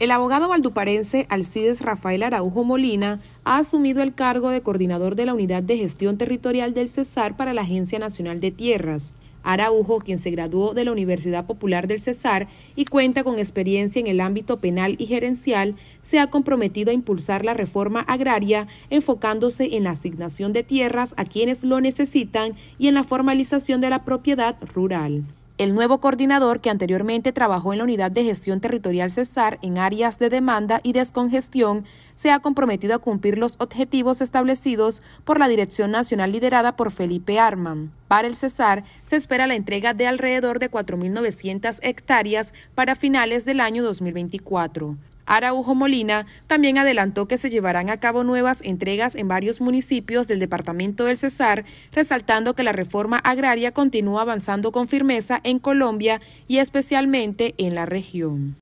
El abogado valduparense Alcides Rafael Araujo Molina ha asumido el cargo de coordinador de la Unidad de Gestión Territorial del Cesar para la Agencia Nacional de Tierras. Araujo, quien se graduó de la Universidad Popular del Cesar y cuenta con experiencia en el ámbito penal y gerencial, se ha comprometido a impulsar la reforma agraria enfocándose en la asignación de tierras a quienes lo necesitan y en la formalización de la propiedad rural. El nuevo coordinador, que anteriormente trabajó en la Unidad de Gestión Territorial Cesar en áreas de demanda y descongestión, se ha comprometido a cumplir los objetivos establecidos por la Dirección Nacional liderada por Felipe Arman. Para el Cesar, se espera la entrega de alrededor de 4.900 hectáreas para finales del año 2024. Araujo Molina, también adelantó que se llevarán a cabo nuevas entregas en varios municipios del departamento del Cesar, resaltando que la reforma agraria continúa avanzando con firmeza en Colombia y especialmente en la región.